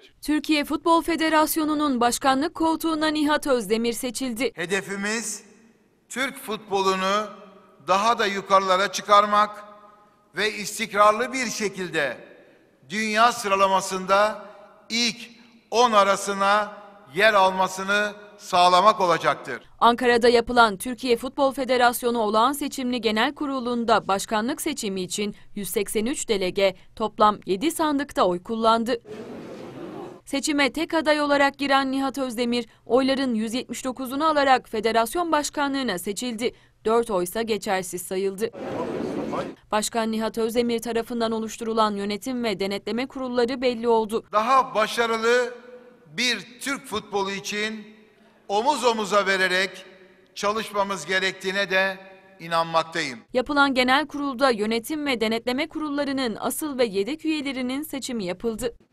Evet. Türkiye Futbol Federasyonu'nun başkanlık koltuğuna Nihat Özdemir seçildi. Hedefimiz Türk futbolunu daha da yukarılara çıkarmak ve istikrarlı bir şekilde dünya sıralamasında ilk 10 arasına yer almasını sağlamak olacaktır. Ankara'da yapılan Türkiye Futbol Federasyonu Olağan Seçimli Genel Kurulu'nda başkanlık seçimi için 183 delege toplam 7 sandıkta oy kullandı. Seçime tek aday olarak giren Nihat Özdemir oyların 179'unu alarak federasyon başkanlığına seçildi. 4 oysa geçersiz sayıldı. Başkan Nihat Özdemir tarafından oluşturulan yönetim ve denetleme kurulları belli oldu. Daha başarılı bir Türk futbolu için omuz omuza vererek çalışmamız gerektiğine de inanmaktayım. Yapılan genel kurulda yönetim ve denetleme kurullarının asıl ve yedek üyelerinin seçimi yapıldı.